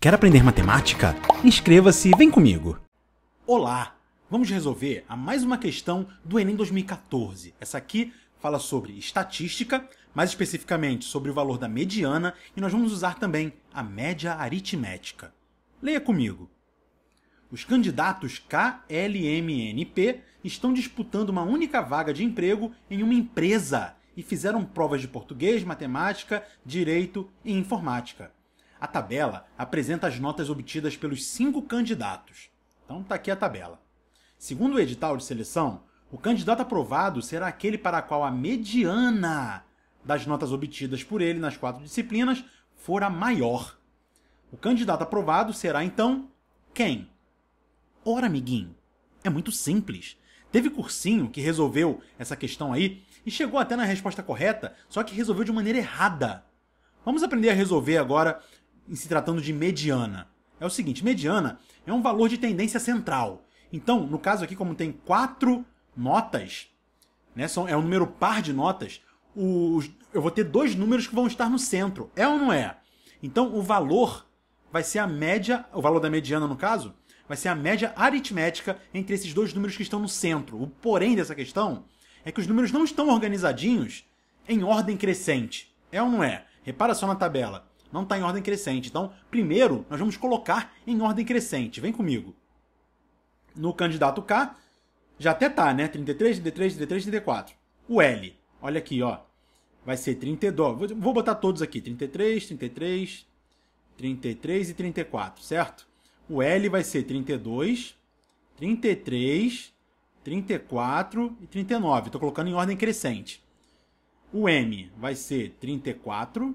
Quer aprender matemática? Inscreva-se e vem comigo! Olá! Vamos resolver a mais uma questão do Enem 2014. Essa aqui fala sobre estatística, mais especificamente sobre o valor da mediana, e nós vamos usar também a média aritmética. Leia comigo. Os candidatos KLMNP estão disputando uma única vaga de emprego em uma empresa e fizeram provas de português, matemática, direito e informática. A tabela apresenta as notas obtidas pelos cinco candidatos. Então está aqui a tabela. Segundo o edital de seleção, o candidato aprovado será aquele para o qual a mediana das notas obtidas por ele nas quatro disciplinas for a maior. O candidato aprovado será então quem? Ora, amiguinho, é muito simples. Teve cursinho que resolveu essa questão aí e chegou até na resposta correta, só que resolveu de maneira errada. Vamos aprender a resolver agora em se tratando de mediana? É o seguinte, mediana é um valor de tendência central. Então, no caso aqui, como tem quatro notas, né, são, é um número par de notas, os, eu vou ter dois números que vão estar no centro. É ou não é? Então, o valor vai ser a média, o valor da mediana, no caso, vai ser a média aritmética entre esses dois números que estão no centro. O porém dessa questão é que os números não estão organizadinhos em ordem crescente. É ou não é? Repara só na tabela não está em ordem crescente. Então, primeiro, nós vamos colocar em ordem crescente. Vem comigo. No candidato K, já até tá, né? 33, 33, 33, 34. O L, olha aqui, ó. Vai ser 32. Vou botar todos aqui. 33, 33, 33 e 34, certo? O L vai ser 32, 33, 34 e 39. Estou colocando em ordem crescente. O M vai ser 34,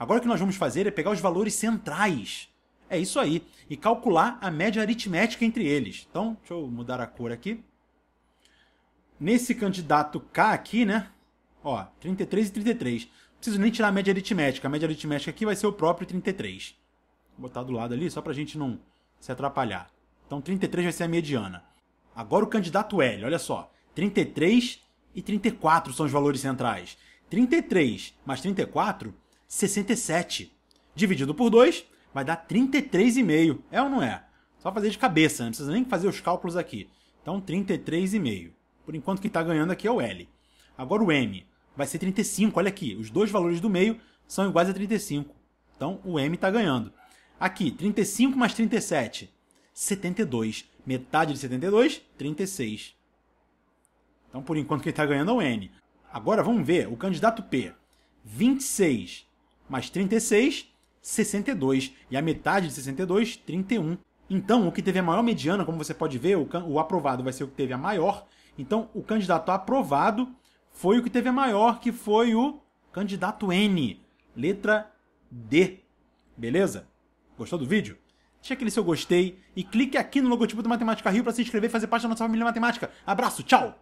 Agora o que nós vamos fazer é pegar os valores centrais. É isso aí. E calcular a média aritmética entre eles. Então, deixa eu mudar a cor aqui. Nesse candidato K aqui, né? Ó, 33 e 33. Não preciso nem tirar a média aritmética. A média aritmética aqui vai ser o próprio 33. Vou botar do lado ali, só pra gente não se atrapalhar. Então, 33 vai ser a mediana. Agora o candidato L, olha só. 33 e 34 são os valores centrais. 33 mais 34 67. Dividido por 2, vai dar 33,5. É ou não é? Só fazer de cabeça, não precisa nem fazer os cálculos aqui. Então, 33,5. Por enquanto, quem está ganhando aqui é o L. Agora o M vai ser 35, olha aqui. Os dois valores do meio são iguais a 35. Então, o M está ganhando. Aqui, 35 mais 37, 72. Metade de 72, 36. Então, por enquanto, quem está ganhando é o N. Agora, vamos ver o candidato P. 26 mais 36, 62. E a metade de 62, 31. Então, o que teve a maior mediana, como você pode ver, o, o aprovado vai ser o que teve a maior. Então, o candidato aprovado foi o que teve a maior, que foi o candidato N, letra D. Beleza? Gostou do vídeo? Deixa aquele seu gostei e clique aqui no logotipo do Matemática Rio para se inscrever e fazer parte da nossa família matemática. Abraço, tchau!